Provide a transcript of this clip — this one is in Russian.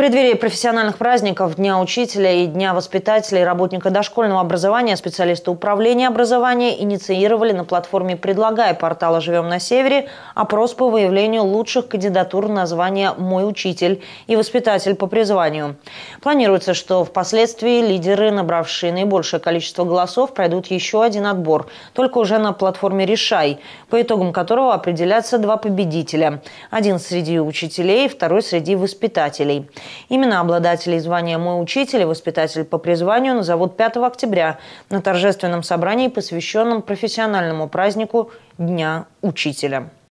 преддверии профессиональных праздников Дня учителя и Дня воспитателя и работника дошкольного образования специалисты управления образования инициировали на платформе «Предлагай» портала «Живем на севере» опрос по выявлению лучших кандидатур на звание «Мой учитель» и «Воспитатель по призванию». Планируется, что впоследствии лидеры, набравшие наибольшее количество голосов, пройдут еще один отбор, только уже на платформе «Решай», по итогам которого определятся два победителя. Один среди учителей, второй среди воспитателей. Именно обладателей звания «Мой учитель» и «Воспитатель по призванию» назовут 5 октября на торжественном собрании, посвященном профессиональному празднику Дня учителя.